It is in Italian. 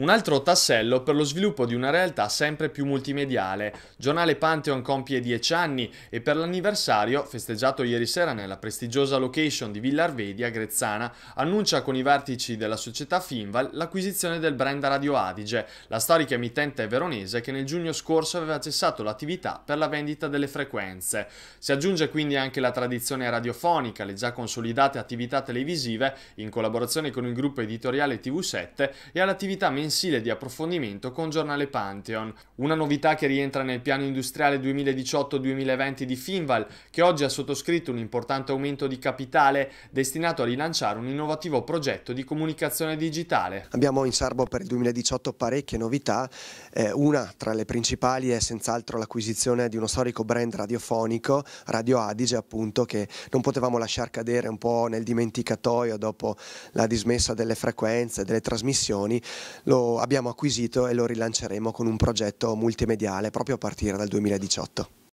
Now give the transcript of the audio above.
Un altro tassello per lo sviluppo di una realtà sempre più multimediale. Giornale Pantheon compie 10 anni e per l'anniversario, festeggiato ieri sera nella prestigiosa location di Villa Arvedia, Grezzana, annuncia con i vertici della società Finval l'acquisizione del brand Radio Adige, la storica emittente veronese che nel giugno scorso aveva cessato l'attività per la vendita delle frequenze. Si aggiunge quindi anche la tradizione radiofonica, le già consolidate attività televisive in collaborazione con il gruppo editoriale TV7 e all'attività mensile mensile di approfondimento con Giornale Pantheon, una novità che rientra nel piano industriale 2018-2020 di Finval, che oggi ha sottoscritto un importante aumento di capitale destinato a rilanciare un innovativo progetto di comunicazione digitale. Abbiamo in serbo per il 2018 parecchie novità, eh, una tra le principali è senz'altro l'acquisizione di uno storico brand radiofonico, Radio Adige appunto, che non potevamo lasciar cadere un po' nel dimenticatoio dopo la dismessa delle frequenze, delle trasmissioni, lo lo abbiamo acquisito e lo rilanceremo con un progetto multimediale proprio a partire dal 2018.